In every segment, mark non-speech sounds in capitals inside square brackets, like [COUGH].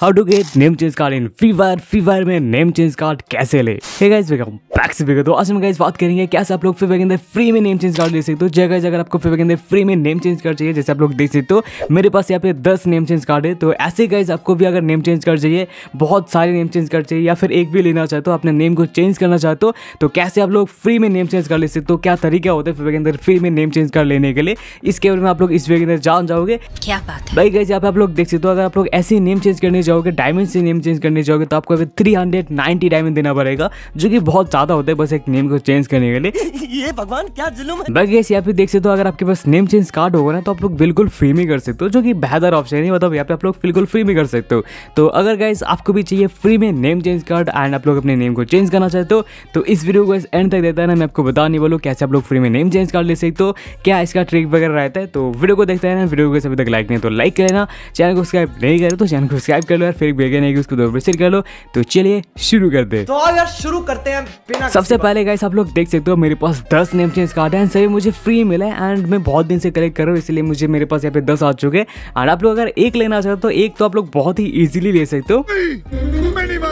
how to get name change card in free fire free fire में name change card कैसे ले guys back से तो आज हम गाइस बात करेंगे कैसे आप लोग फ्री फायर के अंदर फ्री में नेम चेंज कार्ड ले सकते हो जगह जगह आपको फ्री फायर के अंदर फ्री में नेम चेंज कार्ड चाहिए जैसे आप लोग देख सकते हो मेरे पास यहाँ पे दस नेम चेंज कार्ड है तो ऐसे गाइज आपको भी अगर नेम चेंज कार्ड चाहिए बहुत सारे नेम चेंज कार्ड चाहिए या फिर एक भी लेना चाहते हो अपने नेम को चेंज करना चाहते हो तो कैसे आप लोग फ्री में नेम चेंज कार्ड ले सकते हो क्या तरीका होता है फ्री के अंदर फ्री में नेम चेंज कार्ड लेने के लिए इसके बारे में आप लोग इस वे के अंदर जान जाओगे क्या बात भाई गाइज यहाँ पे आप लोग देख सकते हो अगर आप लोग ऐसे नेम चेंज करने जाओगे डायमंड से नेम चेंज करने जाओगे तो आपको अभी थ्री हंड्रेड नाइन्टी डायमंड देना पड़ेगा जो कि बहुत ज़्यादा होता है बस एक नेम को चेंज करने के लिए [LAUGHS] ये भगवान क्या जुलूम है बाकी यहाँ पे देख सकते हो अगर आपके पास नेम चेंज कार्ड होगा ना तो आप लोग बिल्कुल फ्री में कर सकते हो जो कि बेहतर ऑप्शन है मतलब यहाँ पे आप लोग बिल्कुल फ्री में कर सकते हो तो अगर गाइज आपको भी चाहिए फ्री में नेम चेंज कार्ड एंड आप लोग अपने नेम को चेंज करना चाहते हो तो इस वीडियो को एंड तक देता है ना मैं आपको बता नहीं बोलूँ कैसे आप लोग फ्री में नेम चेंज कार्ड ले सकते हो क्या इसका ट्रिक वगैरह रहता है तो वीडियो को देखते हैं ना वीडियो को सभी तक लाइक नहीं तो लाइक कर लेना चैनल को सब्सक्राइब नहीं करें तो चैनल को सब्सक्राइब कर लो यार फिर बेगे नहीं उसको दोबारा कर लो तो चलिए शुरू कर दे तो यार शुरू करते हैं बिना सबसे पहले गाइस आप लोग देख सकते हो मेरे पास दस नेम चेंज कार्ड है सभी मुझे फ्री मिला है एंड मैं बहुत दिन से कलेक्ट कर रहा हूँ इसलिए मुझे मेरे पास यहाँ पे दस आ चुके हैं एंड आप लोग अगर एक लेना चाहते हो तो एक तो आप लोग बहुत ही ईजिली ले सकते हो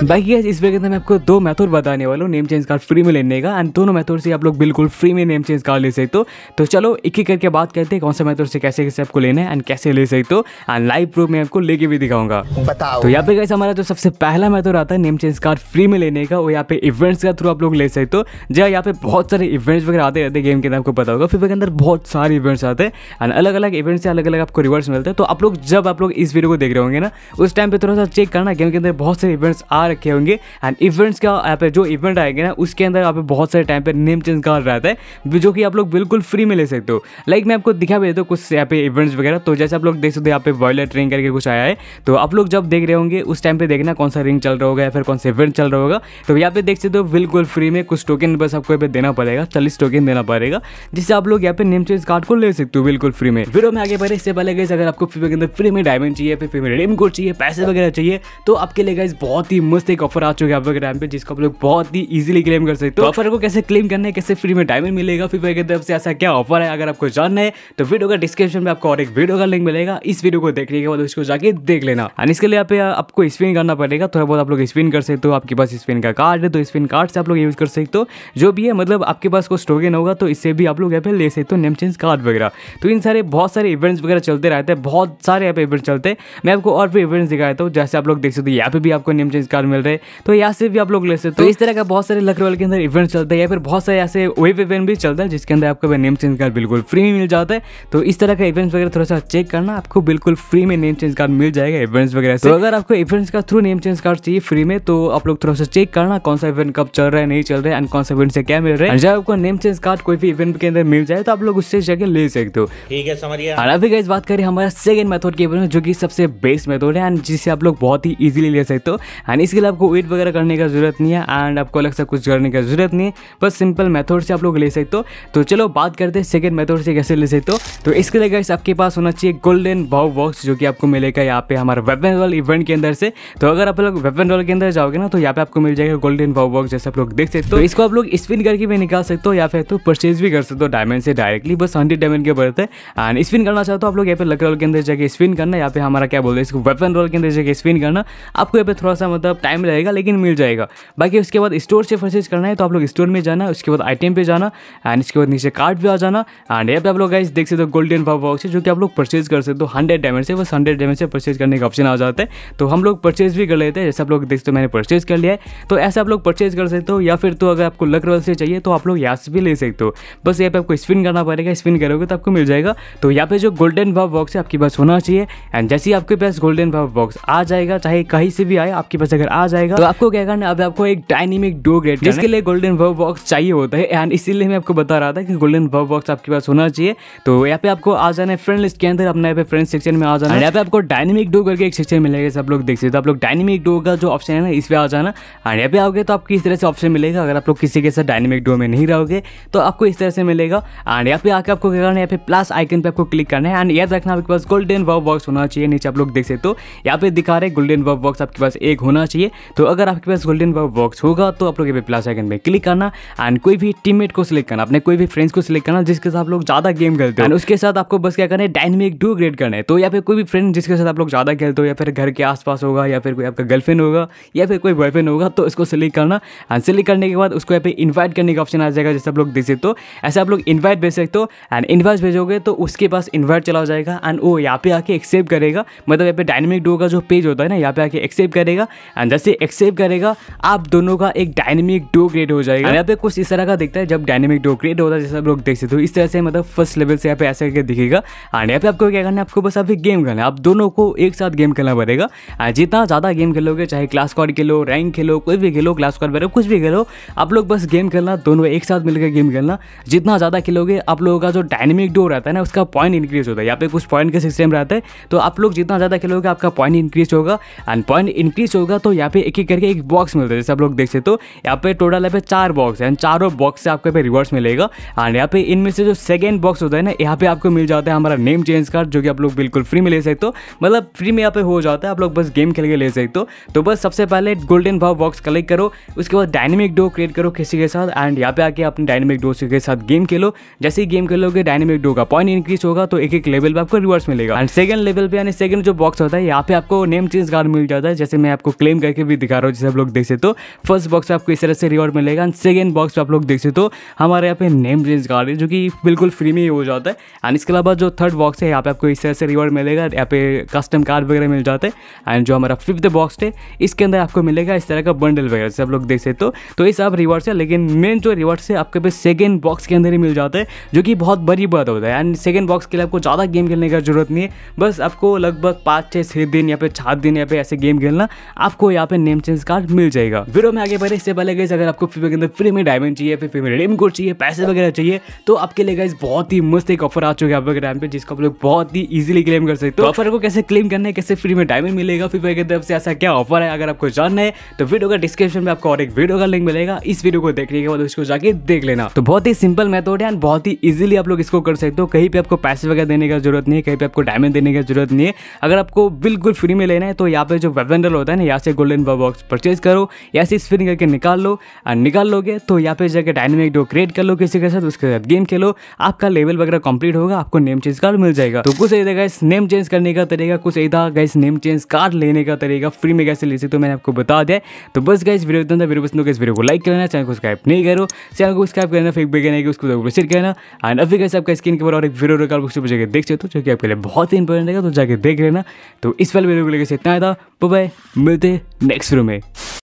बाकी इस वीडियो के अंदर मैं आपको दो मेथड बताने वाला हूँ नेम चेंज कार्ड फ्री में लेने का एंड दोनों मेथड से आप लोग बिल्कुल फ्री में नेम चेंज कार्ड ले सकते हो तो चलो एक ही करके बात करते हैं कौन सा मेथड से कैसे कैसे आपको लेना है एंड कैसे ले सकते हो एंड लाइव प्रूफ में आपको लेके भी दिखाऊंगा बताओ तो यहाँ पे कैसे हमारा जो सबसे पहला मैथड आता है नेम चेंज कार्ड फ्री में लेने का वो यहाँ पे इवेंट्स का थ्रू आप लोग ले सकते हो जहाँ यहाँ पे बहुत सारे इवेंट्स वगैरह आते रहते हैं गेम के अंदर आपको पता होगा फिर के अंदर बहुत सारे इवेंट्स आते हैं एंड अलग अलग इवेंट्स से अलग अलग आपको रिवर्स मिलते हैं तो आप लोग जब आप लोग इस वीडियो को देख रहे होंगे ना उस टाइम पे थोड़ा सा चेक करना गेम के अंदर बहुत सारे इवेंट्स आ रखे होंगे एंड इवेंट्स का यहाँ पे जो इवेंट आएंगे ना उसके अंदर आप बहुत सारे टाइम पर नेम चेंज कार्ड रहता है जो कि आप लोग बिल्कुल फ्री में ले सकते हो लाइक मैं आपको दिखा भी देता हूँ कुछ यहाँ पे इवेंट्स वगैरह तो जैसे आप लोग देख सकते हो यहाँ पे वॉयलेट ट्रेन करके कुछ आया है तो आप लोग जब देख रहे होंगे उस टाइम पे देखना कौन सा रिंग चल रहा होगा या फिर कौन सा इवेंट चल रहा होगा तो यहाँ पे देख सकते हो बिल्कुल फ्री में कुछ टोकन बस आपको यहाँ पे देना पड़ेगा चालीस टोकन देना पड़ेगा जिससे आप लोग यहाँ पे नेम चेंज कार्ड को ले सकते हो बिल्कुल फ्री में वीडियो में आगे बढ़े इससे पहले गए अगर आपको फ्री में फ्री में डायमंड चाहिए फिर फ्री में रेडीम कोड चाहिए पैसे वगैरह चाहिए तो आपके लिए गाइज बहुत ही मस्त एक ऑफर आ चुके हैं आपके टाइम पे जिसको आप लोग बहुत ही ईजिली क्लेम कर सकते हो ऑफर तो को कैसे क्लेम करना है कैसे फ्री में डायमंड मिलेगा फिर वगैरह तरफ से ऐसा क्या ऑफर है अगर आपको जानना है तो वीडियो का डिस्क्रिप्शन में आपको और एक वीडियो का लिंक मिलेगा इस वीडियो को देखने के बाद उसको जाके देख लेना इसके लिए पे आपको स्पिन करना पड़ेगा थोड़ा बहुत आप लोग स्पिन कर सकते हो आपके पास स्पिन का कार्ड है तो स्पिन कार्ड से आप लोग यूज़ कर सकते हो जो भी है मतलब आपके पास कोई टोकन होगा तो इससे भी आप लोग यहाँ पे ले सकते हो नेम चेंज कार्ड वगैरह तो इन सारे बहुत सारे इवेंट्स वगैरह चलते रहते हैं बहुत सारे यहाँ पे इवेंट चलते हैं मैं आपको और भी इवेंट्स दिखाता हूँ जैसे आप लोग देख सकते हो यहाँ पे भी आपको नेम चेंज कार्ड मिल रहे हैं तो यहाँ से भी आप लोग ले सकते हो तो इस तरह का बहुत सारे लकड़ के अंदर इवेंट चलते हैं या फिर बहुत सारे ऐसे वेब इवेंट भी चलते हैं जिसके अंदर आपको नेम चेंज कार्ड बिल्कुल फ्री में मिल जाता है तो इस तरह का इवेंट्स वगैरह थोड़ा सा चेक करना आपको बिल्कुल फ्री में नेम चेंज कार्ड मिल जाएगा इवेंट्स वगैरह से अगर आपको इवेंट्स का थ्रू नेम चेंज कार्ड चाहिए फ्री में तो आप लोग थोड़ा सा चेक करना कौन सा इवेंट कब चल रहा है नहीं चल रहा है एंड कौन सा इवेंट से क्या मिल रहा है जब आपको नेम चेंज कार्ड कोई भी इवेंट के अंदर मिल जाए तो आप लोग उससे जाके ले सकते हो ठीक है समझिए अभी गाइज बात करें हमारा सेकंड मेथड के बारे में जो की सबसे बेस्ट मेथड है एंड जिससे आप लोग बहुत ही ईजिली ले सकते हो एंड इसके लिए आपको वेट वगैरह करने का जरूरत नहीं है एंड आपको अलग से कुछ करने का जरूरत नहीं है बस सिंपल मेथड से आप लोग ले सकते हो तो चलो बात करते हैं सेकंड मेथड से कैसे ले सकते हो तो इसके लिए गाइस आपके पास होना चाहिए गोल्डन भाव बॉक्स जो कि आपको मिलेगा यहाँ पे हमारा वेपन वाल वेपन के अंदर से तो अगर आप लोग वेपन रॉल के अंदर जाओगे ना तो यहाँ पे आपको मिल जाएगा गोल्डन वॉक वॉक जैसे आप लोग देख सकते हो तो इसको आप लोग स्पिन करके भी निकाल सकते हो या फिर तो परचेज भी कर सकते हो डायमंड से डायरेक्टली बस हंड्रेड डायमंड के बढ़ते हैं एंड स्पिन करना चाहते हो तो आप लोग यहाँ पे लक रॉल के अंदर जाकर स्पिन करना या फिर हमारा क्या बोलते हैं इसको वेपन रॉल के अंदर जाकर स्पिन करना आपको यहाँ पे थोड़ा सा मतलब टाइम लगेगा लेकिन मिल जाएगा बाकी उसके बाद स्टोर से परचेज करना है तो आप लोग स्टोर में जाना उसके बाद आइटम पर जाना एंड इसके बाद नीचे कार्ड भी आ जाना एंड यहाँ पे आप लोग गाइस देख सकते हो गोल्डन वॉक से जो कि आप लोग परचेज कर सकते हो हंड्रेड डायमंड से बस हंड्रेड डायमंड से परचेज करने का ऑप्शन आ जाता है तो हम लोग परचेज भी कर लेते हैं जैसे आप लोग देखते हो मैंने परचेज कर लिया है तो ऐसे आप लोग परचेज कर सकते हो या फिर तो अगर आपको लक रोल से चाहिए तो आप लोग यहाँ से भी ले सकते हो बस यहाँ पे आपको स्पिन करना पड़ेगा स्पिन करोगे तो आपको मिल जाएगा तो यहाँ पे जो गोल्डन भाव बॉक्स है आपके पास होना चाहिए एंड जैसे ही आपके पास गोल्डन भाव बॉक्स आ जाएगा चाहे कहीं से भी आए आपके पास अगर आ जाएगा तो आपको क्या करना है अब आपको एक डायनेमिक डो ग्रेड जिसके लिए गोल्डन भाव बॉक्स चाहिए होता है एंड इसीलिए मैं आपको बता रहा था कि गोल्डन भाव बॉक्स आपके पास होना चाहिए तो यहाँ पे आपको आ जाना है फ्रेंड लिस्ट के अंदर अपने यहाँ पे फ्रेंड सेक्शन में आ जाना है यहाँ पे आपको डायनेमिक डो करके एक सेक्शन मिलेगा तरीके से आप लोग देख सकते हो तो आप लोग डायनेमिक डो का जो ऑप्शन है ना इस पर आ जाना एंड यहाँ पे आओगे तो आपको इस तरह से ऑप्शन मिलेगा अगर आप लोग किसी के साथ डायनेमिक डो में नहीं रहोगे तो आपको इस तरह से मिलेगा एंड यहाँ पे आके आपको क्या करना है यहाँ पे प्लस आइकन पे आपको क्लिक करना है एंड याद रखना आपके पास गोल्डन वर्ब बॉक्स होना चाहिए नीचे आप लोग देख सकते हो यहाँ पे दिखा रहे गोल्डन वर्ब बॉक्स आपके पास एक होना चाहिए तो अगर आपके पास गोल्डन वर्ब बॉक्स होगा तो आप लोग यहाँ पे प्लस आइकन पर क्लिक करना एंड कोई भी टीममेट को सिलेक्ट करना अपने कोई भी फ्रेंड्स को सिलेक्ट करना जिसके साथ आप लोग ज़्यादा गेम खेलते हैं उसके साथ आपको बस क्या करना है डायनेमिक डो ग्रेड करना है तो यहाँ पे कोई भी फ्रेंड जिसके साथ आप लोग ज़्यादा खेलते हो या फिर घर के आसपास होगा या फिर कोई आपका गर्लफ्रेंड होगा या फिर कोई बॉयफ्रेंड होगा तो इसको सिलेक्ट करना एंड सिलेक्ट करने के बाद उसको यहाँ पे इन्वाइट करने का ऑप्शन आ जाएगा जैसे आप लोग देख सकते हो ऐसे आप लोग इन्वाइट भेज सकते हो एंड इन्वाइट भेजोगे तो उसके पास इन्वाइट चला जाएगा एंड वो यहाँ पे आके एक्सेप्ट करेगा मतलब यहाँ पे डायनेमिक डो का जो पेज होता है ना यहाँ पे आके एक्सेप्ट करेगा एंड जैसे एक्सेप्ट करेगा आप दोनों का एक डायनेमिक डो क्रिएट हो जाएगा यहाँ पे कुछ इस तरह का दिखता है जब डायनेमिक डो क्रिएट होता है जैसे आप लोग देख सकते हो इस तरह से मतलब फर्स्ट लेवल से यहाँ पे ऐसा करके दिखेगा एंड यहाँ पे आपको क्या करना है आपको बस अभी गेम करना है आप दोनों को एक साथ गेम खेलना पड़ेगा मिलेगा जितना ज़्यादा गेम खेलोगे चाहे क्लास कार्ड खेलो रैंक खेलो कोई भी खेलो क्लास कार्ड वगैरह कुछ भी खेलो आप लोग बस गेम खेलना दोनों एक साथ मिलकर गेम खेलना जितना ज़्यादा खेलोगे आप लोगों का जो डायनेमिक डो रहता है ना उसका पॉइंट इंक्रीज होता है यहाँ पे कुछ पॉइंट का सिस्टम रहता है तो आप लोग जितना ज़्यादा खेलोगे आपका पॉइंट इंक्रीज होगा एंड पॉइंट इंक्रीज होगा तो यहाँ पे एक एक करके एक बॉक्स मिलता है जैसे आप लोग देख सकते हो यहाँ पे टोटल यहाँ पे चार बॉक्स है चारों बॉक्स से आपको रिवर्स मिलेगा एंड यहाँ पे इनमें से जो सेकेंड बॉक्स होता है ना यहाँ पे आपको मिल जाता है हमारा नेम चेंज कार्ड जो कि आप लोग बिल्कुल फ्री में ले सकते हो मतलब फ्री में यहाँ पे हो जाता है आप लोग बस गेम खेल के ले सकते हो तो बस सबसे पहले गोल्डन भाव बॉक्स कलेक्ट करो उसके बाद डायनेमिक डो क्रिएट करो किसी के साथ एंड यहाँ पे आके अपने डायनेमिक डो के साथ गेम खेलो जैसे ही गेम खेलोगे डायनेमिक डो का पॉइंट इंक्रीज होगा तो एक एक लेवल पर आपको रिवर्स मिलेगा एंड सेकंड लेवल पे यानी सेकंड जो बॉक्स होता है यहाँ पे आपको नेम चेंज कार्ड मिल जाता है जैसे मैं आपको क्लेम करके भी दिखा रहा हूँ जैसे आप लोग देख सकते हो फर्स्ट बॉक्स आपको इस तरह से रिवॉर्ड मिलेगा एंड सेकंड बॉक्स आप लोग देख सकते हो हमारे यहाँ पे नेम चेंज कार्ड है जो कि बिल्कुल फ्री में ही हो जाता है एंड इसके अलावा जो थर्ड बॉक्स है यहाँ पे आपको इस तरह से रिवॉर्ड मिलेगा यहाँ पे कस्टम कार्ड वगैरह मिल जाते हैं एंड जो हमारा फिफ्थ बॉक्स है इसके अंदर आपको मिलेगा इस तरह का बंडल वगैरह से आप लोग देख सकते हो तो ये सब रिवॉर्ड्स है लेकिन मेन जो रिवॉर्ड्स है आपके पास सेकेंड बॉक्स के अंदर ही मिल जाता है जो कि बहुत बड़ी बात होता है एंड सेकेंड बॉक्स के लिए आपको ज़्यादा गेम खेलने का जरूरत नहीं है बस आपको लगभग पाँच छः छः दिन या फिर सात दिन या फिर ऐसे गेम खेलना आपको यहाँ पे नेम चेंज कार्ड मिल जाएगा वीडियो में आगे बढ़े इससे पहले गई अगर आपको फ्री के अंदर फ्री में डायमंड चाहिए फिर फ्री में कोड चाहिए पैसे वगैरह चाहिए तो आपके लिए गाइज बहुत ही मस्त एक ऑफर आ चुका है आपके टाइम पर जिसको आप लोग बहुत ही ईजिली क्लेम कर सकते हो ऑफर तो को कैसे क्लेम करना है कैसे फ्री में डायमंड में मिलेगा फिफा की तरफ से ऐसा क्या ऑफर है अगर आपको जानना है तो वीडियो का डिस्क्रिप्शन में आपको और एक वीडियो का लिंक मिलेगा इस वीडियो को देखने के बाद उसको जाके देख लेना तो बहुत ही सिंपल मेथड है एंड बहुत ही इजिली आप लोग इसको कर सकते हो कहीं पर आपको पैसे वगैरह देने का जरूरत नहीं है कहीं पर आपको डायमंड देने की जरूरत नहीं है अगर आपको बिल्कुल फ्री में लेना है तो यहाँ पे जो वेबेंडल होता है ना यहाँ से गोल्डन बॉक्स परचेज करो या से स्पिन करके निकाल लो एंड निकाल लोगे तो यहाँ पे जाकर डायनेमिक डो क्रिएट कर लो किसी के साथ उसके साथ गेम खेलो आपका लेवल वगैरह कंप्लीट होगा आपको नेम चेंज कार्ड मिल जाएगा तो कुछ नेम चेंज करने का तरीका कुछ यही था नेम चेंज इंश्योरेंस कार लेने का तरीका फ्री में कैसे ले सकते हो मैंने आपको बता दिया तो बस गाइस वीडियो इतना वीडियो पसंद होगा इस वीडियो को लाइक करना चैनल को सब्सक्राइब नहीं करो चैनल को सब्सक्राइब करना फेक बेगन है उसको शेयर करना एंड अभी कैसे आपका स्क्रीन के ऊपर और एक वीडियो रिकॉर्ड उसको जाकर देख सकते हो जो कि आपके लिए बहुत ही इंपॉर्टेंट है तो जाकर देख लेना तो इस वाले वीडियो को लेकर इतना आया था बाय मिलते नेक्स्ट वीडियो में